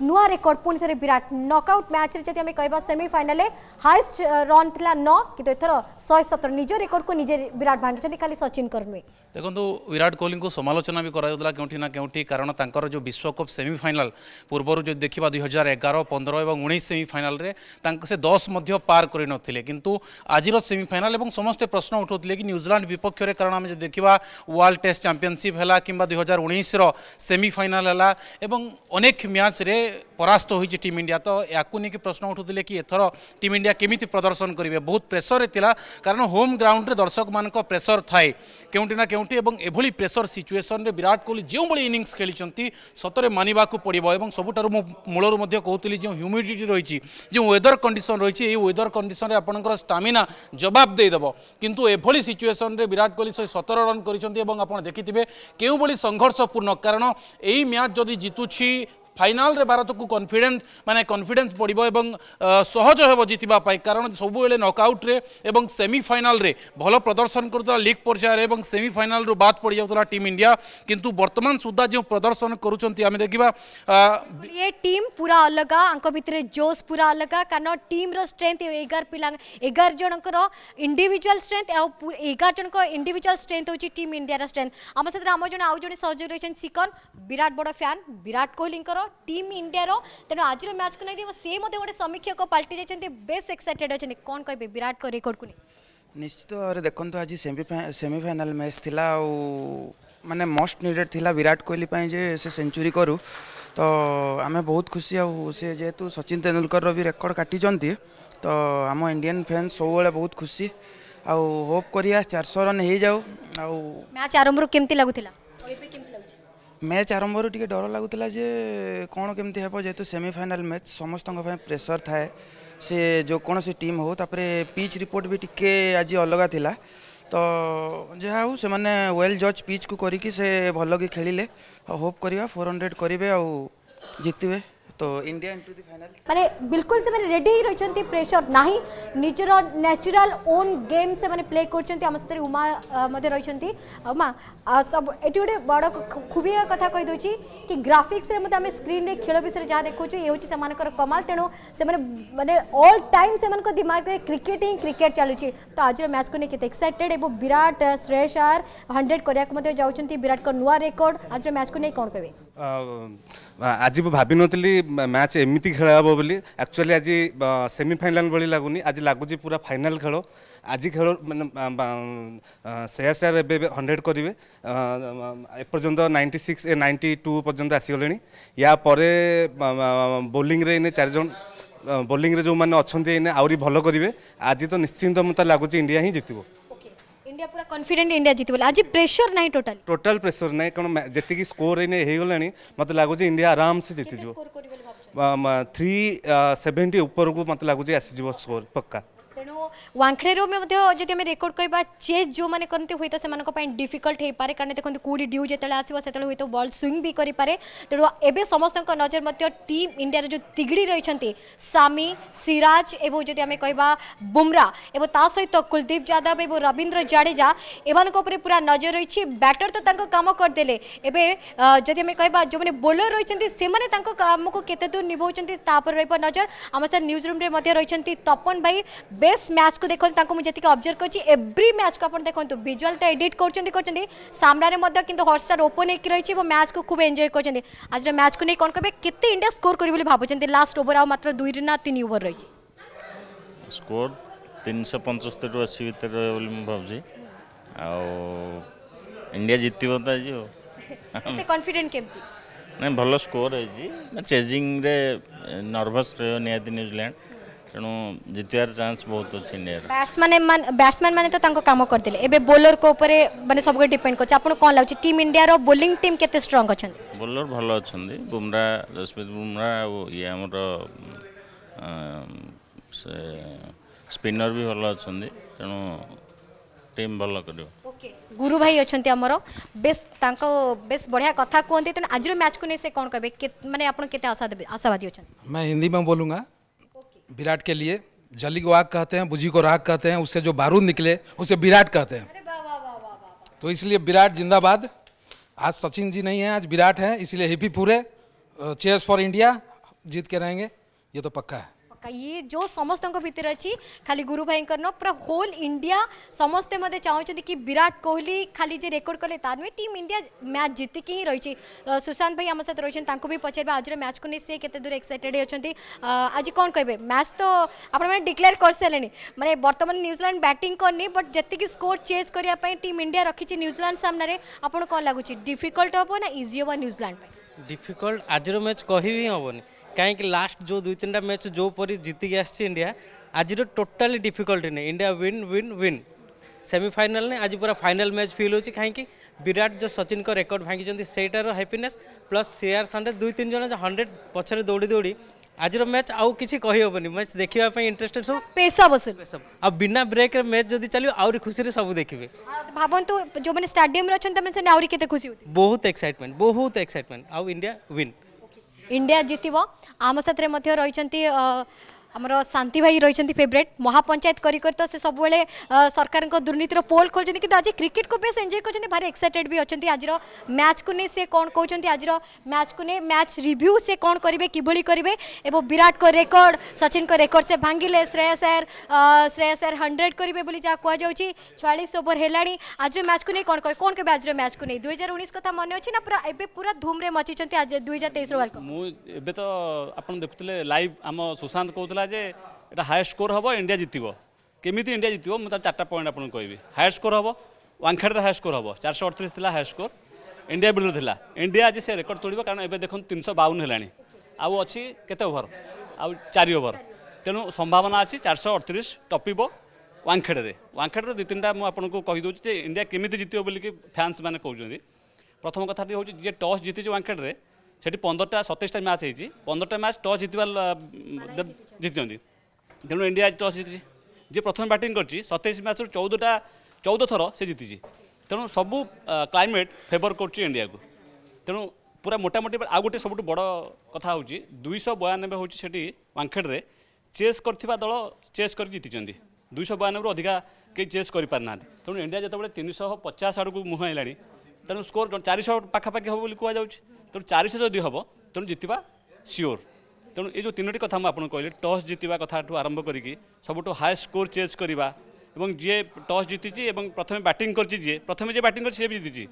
नुआ रेकर्ड पुणी थे विराट नकआउट मैच जदि आम कह सेमिफाइनाल हाएस्ट रन थी नौ कि एथर शहे सतर निज रेकर्ड को निजे विराट भांगी खाली सचिन कर नुहे देखो विराट कोहली को समालोचना भी करा कराला क्योंठिना क्योंठि कारण तर जो विश्वकप सेमिफाइनाल पूर्व जो देखा दुई हजार एगार पंद्रह और उन्नीस सेमिफाइनाल से दस पार कर कितु आज सेमिफाइनाल समस्ते प्रश्न उठाते कि न्यूजीलैंड विपक्ष में कारण आम देखा वर्ल्ड टेस्ट चैंपियनशिप है कि दुई हजार उन्नीस सेमिफाइनाल है अनेक मैच পরাস্ত হয়েছে টিম ইন্ডিয়া তো ইয়াকু নিয়ে প্রশ্ন উঠুলে কি এথর টিম ইন্ডিয়া কেমিতি প্রদর্শন করবে বহুত প্রেসরে লা কারণ হোম গ্রাউন্ডে দর্শক মানক প্রেসর থাকে কেউটি না কেউটি এবং এভাবে প্রেসর সিচুয়েসনরে বিরাট কোহলি যেভাবে ইনিংস খেলিছেন সতরে মানবাকে পড়ব এবং সবুঠার মূলর মধ্যে কৌলি যে হ্যুমিডিটি রয়েছে যে ওয়েদর কন্ডিশন রয়েছে এই ওয়েদর কন্ডিশনরে আপনার স্টামিনা জবাব দেইদেব কিন্তু এভাবে সিচুয়েসনরে বিরাট কোহলি শহে সতর রন করেছেন এবং আপনার দেখিবে কেউভাবে সংঘর্ষপূর্ণ কারণ এই ম্যাচ যদি জিতুছি ফাইনালে ভারতকু কনফিডেন্ট মানে কনফিডেন্স বড় এবং সহজ হব জিতবা কারণ সবুলে নকআউট্রে এবং সেমিফাইনালে ভাল প্রদর্শন করুলা লিগ পর্যায়ে এবং সেমিফাইনাল বাদ পড়ে যাওয়া টিম ইন্ডিয়া কিন্তু বর্তমান সুদ্ধা যে প্রদর্শন করুম আমি দেখা ये टीम पूरा अलग आंक भितर जोश पूरा अलग कारण टीम स्ट्रेंथ एगार पिला एगार जनकर इंडिविजुआल स्ट्रेंथ एगार जनक इंडिविजुआल स्ट्रेंथ हूँ टीम इंडिया स्ट्रेंथ आम साथ आम जन आउ जन सहयोग रही सिकन विराट बड़ fan Virat Kohli team India तेना आज मैच को नहीं सी गोटे समीक्षक पलटि जाते बेस एक्साइटेड अच्छे कौन कहे विराट को रेकर्ड को निश्चित भाव देखो तो आज सेमिफाइनाल मैच थी मानने मोस्ट निडेड था विराट कोहली से सेंचुरी करू तो आम बहुत खुशी आए सचिन तेंदुलकर भी रेकर्ड काटिंट तो आम इंडियन फैन सब बहुत खुशी आउ होप तो करिया चार सौ रन हो जाऊ मैच आरंभ रूम लगुला ମ୍ୟାଚ୍ ଆରମ୍ଭରୁ ଟିକେ ଡର ଲାଗୁଥିଲା ଯେ କ'ଣ କେମିତି ହେବ ଯେହେତୁ ସେମିଫାଇନାଲ୍ ମ୍ୟାଚ୍ ସମସ୍ତଙ୍କ ପାଇଁ ପ୍ରେସର୍ ଥାଏ ସେ ଯେକୌଣସି ଟିମ୍ ହେଉ ତାପରେ ପିଚ୍ ରିପୋର୍ଟ ବି ଟିକେ ଆଜି ଅଲଗା ଥିଲା ତ ଯାହା ହଉ ସେମାନେ ୱେଲ୍ ଜଜ୍ ପିଚ୍କୁ କରିକି ସେ ଭଲ କି ଖେଳିଲେ ଆଉ ହୋପ୍ କରିବା ଫୋର୍ ହଣ୍ଡ୍ରେଡ଼୍ କରିବେ ଆଉ ଜିତିବେ তো ইন্ডিয়া ইনটু দি ফাইনাল মানে বিলকুল সে মানে রেডি হই রইছন্তি প্রেসার নাহি নিজের ন্যাচুরাল ওন গেম সে মানে প্লে করছন্তি আমার সাথে উমা মধ্যে রইছন্তি উমা সব এটি গোটে বড় খুবই কথা কই দউছি কি গ্রাফিক্স রে মধ্যে আমি স্ক্রিন রে খেল বিষয়ে যা দেখুছু এ হচ্ছে সেমানকর কমাল তেণু সে মানে মানে অল টাইম সেমানক দিমাগ রে ক্রিকেট ହିଁ କ୍ରିକେଟ୍ ଚାଲୁଛି ତ ଆଜିର ମ୍ୟାଚ୍କୁ ନେଇ କେତେ ଏକ୍ସାଇଟେଡ୍ ଏବଂ ବିରାଟ ଶ୍ରେୟସ ଆର୍ ହଣ୍ଡ୍ରେଡ୍ କରିବାକୁ ମଧ୍ୟ ଯାଉଛନ୍ତି ବିରାଟଙ୍କ ନୂଆ ରେକର୍ଡ ଆଜିର ମ୍ୟାଚ୍କୁ ନେଇ କ'ଣ କହିବେ ଆଜି ମୁଁ ଭାବିନଥିଲି ମ୍ୟାଚ୍ ଏମିତି ଖେଳ ହେବ ବୋଲି ଆକ୍ଚୁଆଲି ଆଜି ସେମିଫାଇନାଲ୍ ଭଳି ଲାଗୁନି ଆଜି ଲାଗୁଛି ପୁରା ଫାଇନାଲ୍ ଖେଳ ଆଜି ଖେଳ ମାନେ ଶ୍ରେୟା ସାର୍ ଏବେ ହଣ୍ଡ୍ରେଡ଼ କରିବେ ଏପର୍ଯ୍ୟନ୍ତ ନାଇଣ୍ଟି ସିକ୍ସ ଏ ନାଇଣ୍ଟି ଟୁ ପର୍ଯ୍ୟନ୍ତ ଆସିଗଲେଣି ୟା ପରେ ବୋଲିଂରେ ଏଇନେ ଚାରିଜଣ ବୋଲିଂରେ ଯେଉଁମାନେ ଅଛନ୍ତି ଏଇନେ ଆହୁରି ଭଲ କରିବେ ଆଜି ତ ନିଶ୍ଚିନ୍ତ ମୋତେ ଲାଗୁଛି ଇଣ୍ଡିଆ ହିଁ ଜିତିବ ইন্ডিয়া পুরা কনফিডেন্ট ইন্ডিয়া জিতবে আজ প্রেসর নাই টোটাল টোটাল প্রেসর নাই কারণ যেতিকি স্কোর এনে হয়ে গলানি মতো লাগুছে ইন্ডিয়া আরামসে জিতি যাব थ्री सेभेन्टी उपरको मते लागु आसिज स्कोर पक्का वांखेड़े में जदि आम रेकर्ड कह चेज जो मैंने करते हूँ से डिफिकल्ट हो पाए कारण देखते कौटी ड्यू जो आसो से हूँ बल स्विंग भी करें तेणु एवं समस्त नजर मत टीम इंडियार जो तिगड़ी रही सामी सिराज और जदि आम कह बुमरा और ता सहित कुलदीप यादव और रवींद्र जाडेजा एम पूरा नजर रही बैटर तो कम करदे एवं जदि आम कह जो मैंने बोलर रही से कम को केते दूर निभाऊँ तापर रही नजर आम सर न्यूज रूम में रही तपन भाई बेस्ट ମ୍ୟାଚ୍ କୁ ଦେଖନ୍ତୁ ତାଙ୍କୁ ମୁଁ ଯେତିକି ଅବଜର୍ଭ କରିଛି ଏଭ୍ରି ମ୍ୟାଚ୍ କୁ ଆପଣ ଦେଖନ୍ତୁ ଭିଜୁଆଲ୍ ତ ଏଡିଟ୍ କରୁଛନ୍ତି କରୁଛନ୍ତି ସାମ୍ନାରେ ମଧ୍ୟ କିନ୍ତୁ ହଟଷ୍ଟାର୍ ଓପନ୍ ହେଇକି ରହିଛି ଏବଂ ମ୍ୟାଚ୍ କୁ ଖୁବ୍ ଏନ୍ଜୟ କରୁଛନ୍ତି ଆଜିର ମ୍ୟାଚ୍ କୁ ନେଇ କ'ଣ କହିବେ କେତେ ଇଣ୍ଡିଆ ସ୍କୋର କରିବ ବୋଲି ଭାବୁଛନ୍ତି ଲାଷ୍ଟ ଓଭର ଆଉ ମାତ୍ର ଦୁଇରୁ ନା ତିନି ଓଭର ରହିଛି ସ୍କୋର ତିନିଶହ ପଞ୍ଚସ୍ତରୀରୁ ଅଶୀ ଭିତରେ ରହିବ ବୋଲି ମୁଁ ଭାବୁଛି ଆଉ ଇଣ୍ଡିଆ ଜିତିବ ତ ଆଜି ଆଉ ଏତେ କନଫିଡେଣ୍ଟ କେମିତି ନାଇଁ ଭଲ ସ୍କୋର ହେଇଛି ଚେଜିଂରେ ନର୍ଭସ୍ ରହିବ ନିହାତି ନ୍ୟୁଜିଲ୍ୟାଣ୍ଡ ତେଣୁ ଜିତିବାର ଚାନ୍ସ ବହୁତ ଅଛି ଇଣ୍ଡିଆର ବ୍ୟାଟ୍ସମ୍ୟାନ୍ ବ୍ୟାଟ୍ସମ୍ୟାନ୍ ମାନେ ତ ତାଙ୍କ କାମ କରିଦେଲେ ଏବେ ବୋଲରଙ୍କ ଉପରେ ମାନେ ସବୁବେଳେ ଡିପେଣ୍ଡ କରୁଛି ଆପଣଙ୍କୁ କ'ଣ ଲାଗୁଛି ଟିମ୍ ଇଣ୍ଡିଆର ବୋଲିଂ ଟିମ୍ କେତେ ଷ୍ଟ୍ରଙ୍ଗ ଅଛନ୍ତି ବୋଲର ଭଲ ଅଛନ୍ତି ବୁମ୍ରା ଜସପ୍ରୀତ ବୁମ୍ରା ଆଉ ଇଏ ଆମର ସେ ସ୍ପିନର ବି ଭଲ ଅଛନ୍ତି ତେଣୁ ଟିମ୍ ଭଲ କରିବ ଗୁରୁ ଭାଇ ଅଛନ୍ତି ଆମର ବେଶ୍ ତାଙ୍କ ବେଶ୍ ବଢ଼ିଆ କଥା କୁହନ୍ତି ତେଣୁ ଆଜିର ମ୍ୟାଚ୍କୁ ନେଇ ସେ କ'ଣ କହିବେ ମାନେ ଆପଣ କେତେ ଆଶାବାଦୀ ଅଛନ୍ତି ଆମେ ହିନ୍ଦୀ ମେ ବୋଲୁଙ୍ଗା विराट के लिए जली को आग कहते हैं बुझी को राग कहते हैं उससे जो बारूद निकले उसे विराट कहते हैं तो इसलिए विराट जिंदाबाद आज सचिन जी नहीं है आज विराट हैं इसलिए हिपी पूरे चेयर्स फॉर इंडिया जीत के रहेंगे ये तो पक्का है ये जो समस्त भितर अच्छी खाली गुरु भाई न पूरा होल इंडिया समस्ते मत चाहते कि विराट कोहली खाली जे रेकर्ड कले तार टीम इंडिया मैच जितिकी ही रही सुशांत भाई आम सहित रही भी पचार आज मैच को नहीं सी के दूर एक्साइटेड अच्छा आज कौन कहे मैच तो आपलेयर कर सारे मैंने बर्तमान न्यूजिला बैटिंग करनी बट जी स्कोर चेज करने टीम इंडिया रखी न्यूजीलैंड सामने आपको कौन लगुच डिफिकल्ट हम ना इजी हम न्यूजिला डिफिकल्ट आज मैच कह भी हेनी कहीं लास्ट जो दुई तीन टाइम मैच जो परी जीतिक आसी इंडिया आज टोटाली डिफिकल्ट नहीं India win win win semifinal ने आज पूरा फाइनाल मैच फिल हो कहीं विराट जो सचिन का रेकर्ड भांगी सेटार हापिनेस प्लस सीआर सन्डे दुई तीन जन हंड्रेड पचर दौड़ी दौड़ी आज मैच आउ कि कहीहबन मैच देखा इंटरेस्टेड सब पेशा बस आ बिना ब्रेक मैच जब चलो आहरी खुशी सब देखिए भावतु जो मैंने स्टाडियम अच्छे से खुशी बहुत एक्साइटमेंट बहुत एक्साइटमेंट आउ इंडिया विन ଇଣ୍ଡିଆ ଜିତିବ ଆମ ସାଥିରେ ମଧ୍ୟ ରହିଛନ୍ତି ଆମର ଶାନ୍ତି ଭାଇ ରହିଛନ୍ତି ଫେଭରେଟ୍ ମହାପଞ୍ଚାୟତ କରି କରି ତ ସେ ସବୁବେଳେ ସରକାରଙ୍କ ଦୁର୍ନୀତିର ପୋଲ୍ ଖୋଲୁଛନ୍ତି କିନ୍ତୁ ଆଜି କ୍ରିକେଟ୍କୁ ବେଶ୍ ଏନ୍ଜୟ କରୁଛନ୍ତି ଭାରି ଏକ୍ସାଇଟେଡ୍ ବି ଅଛନ୍ତି ଆଜିର ମ୍ୟାଚ୍କୁ ନେଇ ସେ କ'ଣ କହୁଛନ୍ତି ଆଜିର ମ୍ୟାଚ୍କୁ ନେଇ ମ୍ୟାଚ୍ ରିଭ୍ୟୁ ସେ କ'ଣ କରିବେ କିଭଳି କରିବେ ଏବଂ ବିରାଟଙ୍କ ରେକର୍ଡ ସଚିନଙ୍କ ରେକର୍ଡ ସେ ଭାଙ୍ଗିଲେ Shreya sir Shreya sir hundred କରିବେ ବୋଲି ଯାହା କୁହାଯାଉଛି ଛୟାଳିଶ ଓଭର ହେଲାଣି ଆଜିର ମ୍ୟାଚ୍କୁ ନେଇ କ'ଣ କହିବେ କ'ଣ କହିବେ ଆଜିର ମ୍ୟାଚ୍କୁ ନେଇ ଦୁଇ ହଜାର ଉଣେଇଶ କଥା ମନେ ଅଛି ନା ପୁରା ଏବେ ପୁରା ଧୁମ୍ରେ ମଚିଛନ୍ତି ଆଜି ଦୁଇ ହଜାର ତେଇଶର ୱାର୍ଲଡ଼ କପ୍ ମୁଁ ଏବେ ତ ଆପଣ ଦେଖୁଥିଲେ ଲାଇଭ୍ ଆମ ସୁଶାନ୍ତ କହୁଥିଲା ଥିଲା ଯେ এটা হায়েস্ট স্কোর হব ইন্ডিয়া জিতব কেমিতি ইন্ডিয়া জিতব মু তার চারটা পয়েন্ট আপনার কবি হায়েস্ট স্কোর হব ওয়াংখেড়ে হায়েস্ট স্কোর হব চারশো অড়তিশ লা হায়েস্ট স্কোর ইন্ডিয়া বিরুদ্ধে লা ইন্ডিয়া আজ সে রেকর্ড তোলব কারণ এবে দেখুন তিনশো বাউন হল আউ অছি কেতে ওভর আউ চারি ওভর তেণু সম্ভাবনা আছে চারশো অড়তিশ টপিব ওয়াংখেড়ে ওয়াংখেড়ে দুই তিনটা মু আপনার কহিদেছি যে ইন্ডিয়া কেমিতি জিতব বলি ফ্যান্স মানে কৌন প্রথম কথাটি হচ্ছে যে টস জিতিছে ওয়াংখেড়ে ସେଠି ପନ୍ଦରଟା ସତେଇଶଟା ମ୍ୟାଚ୍ ହେଇଛି ପନ୍ଦରଟା ମ୍ୟାଚ୍ ଟସ୍ ଜିତିବା ଜିତିଛନ୍ତି ତେଣୁ ଇଣ୍ଡିଆ ଟସ୍ ଜିତିଛି ଯିଏ ପ୍ରଥମେ ବ୍ୟାଟିଂ କରିଛି ସତେଇଶ ମ୍ୟାଚ୍ରୁ ଚଉଦଟା ଚଉଦ ଥର ସେ ଜିତିଛି ତେଣୁ ସବୁ କ୍ଲାଇମେଟ୍ ଫେଭର କରୁଛି ଇଣ୍ଡିଆକୁ ତେଣୁ ପୁରା ମୋଟାମୋଟି ଆଉ ଗୋଟେ ସବୁଠୁ ବଡ଼ କଥା ହେଉଛି ଦୁଇଶହ ବୟାନବେ ହେଉଛି ସେଠି ୱାଙ୍ଗଖେଡ଼ରେ ଚେସ୍ କରିଥିବା ଦଳ ଚେସ୍ କରି ଜିତିଛନ୍ତି ଦୁଇଶହ ବୟାନବେରୁ ଅଧିକା କେହି ଚେସ୍ କରିପାରିନାହାନ୍ତି ତେଣୁ ଇଣ୍ଡିଆ ଯେତେବେଳେ ତିନିଶହ ପଚାଶ ଆଡ଼କୁ ମୁହଁ ହେଲାଣି ତେଣୁ ସ୍କୋର କ'ଣ ଚାରିଶହ ପାଖାପାଖି ହେବ ବୋଲି କୁହାଯାଉଛି ତେଣୁ ଚାରିଶହ ଯଦି ହେବ ତେଣୁ ଜିତିବା ସିଓର ତେଣୁ ଏ ଯେଉଁ ତିନୋଟି କଥା ମୁଁ ଆପଣଙ୍କୁ କହିଲି ଟସ୍ ଜିତିବା କଥାଠୁ ଆରମ୍ଭ କରିକି ସବୁଠୁ ହାଏ ସ୍କୋର ଚେଜ୍ କରିବା ଏବଂ ଯିଏ ଟସ୍ ଜିତିଛି ଏବଂ ପ୍ରଥମେ ବ୍ୟାଟିଂ କରିଛି ଯିଏ ପ୍ରଥମେ ଯିଏ ବ୍ୟାଟିଂ କରିଛି ସିଏ ବି ଜିତିଛି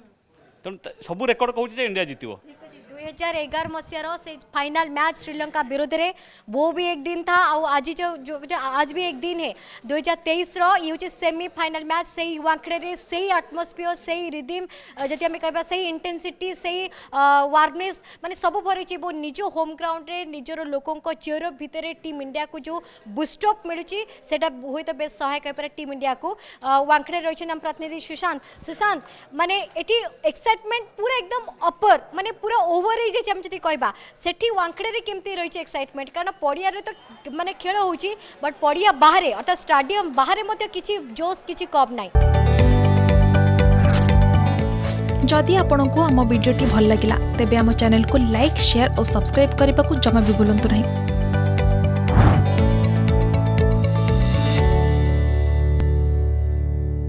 ତେଣୁ ସବୁ ରେକର୍ଡ଼ କହୁଛି ଯେ ଇଣ୍ଡିଆ ଜିତିବ दुईहजार एगार मसीह फाइनाल मैच श्रीलंका विरोध में वो भी एक दिन था आज जो, जो, जो आज भी एक दिन है दुई हजार तेईस ये हूँ सेमिफाइनाल मैच से ही वाखेड़े से ही आटमस्फियर से ही रिदिम जी आम कह से ही से ही वारने मानते सब भरी वो निज होम ग्राउंड में निजर लोकों चेर भितर टीम इंडिया को जो बुस्टअप मिलूँ से हूँ तो बे सहायक हो पारे टीम इंडिया को वाखेड़े रही प्रतिनिधि सुशांत सुशांत मानने एक्साइटमेंट पूरा एकदम अपर मानते पूरा ओवर ଓଭର ହେଇଯାଇଛି ଆମେ ଯଦି କହିବା ସେଠି ୱାଙ୍କେଡ଼ାରେ କେମିତି ରହିଛି ଏକ୍ସାଇଟମେଣ୍ଟ କାରଣ ପଡ଼ିଆରେ ତ ମାନେ ଖେଳ ହେଉଛି ବଟ୍ ପଡ଼ିଆ ବାହାରେ ଅର୍ଥାତ୍ ଷ୍ଟାଡିୟମ୍ ବାହାରେ ମଧ୍ୟ କିଛି ଜୋସ୍ କିଛି କମ୍ ନାହିଁ ଯଦି ଆପଣଙ୍କୁ ଆମ ଭିଡ଼ିଓଟି ଭଲ ଲାଗିଲା ତେବେ ଆମ ଚ୍ୟାନେଲକୁ ଲାଇକ୍ ସେୟାର ଓ ସବସ୍କ୍ରାଇବ୍ କରିବାକୁ ଜମା ବି ଭୁଲନ୍ତୁ ନାହିଁ